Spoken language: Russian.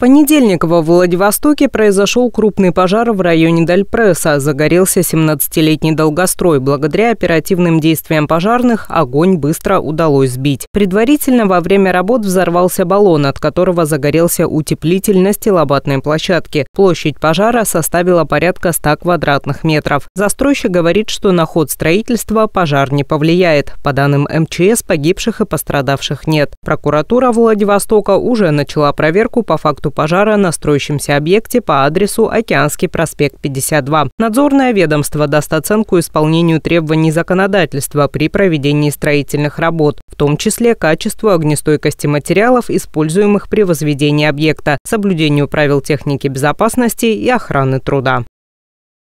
понедельник во Владивостоке произошел крупный пожар в районе Дальпресса. Загорелся 17-летний долгострой. Благодаря оперативным действиям пожарных огонь быстро удалось сбить. Предварительно во время работ взорвался баллон, от которого загорелся утеплитель на стилобатной площадке. Площадь пожара составила порядка 100 квадратных метров. Застройщик говорит, что на ход строительства пожар не повлияет. По данным МЧС, погибших и пострадавших нет. Прокуратура Владивостока уже начала проверку по факту тушью пожара на строящемся объекте по адресу Океанский проспект 52. Надзорное ведомство даст оценку исполнению требований законодательства при проведении строительных работ, в том числе качеству огнестойкости материалов, используемых при возведении объекта, соблюдению правил техники безопасности и охраны труда.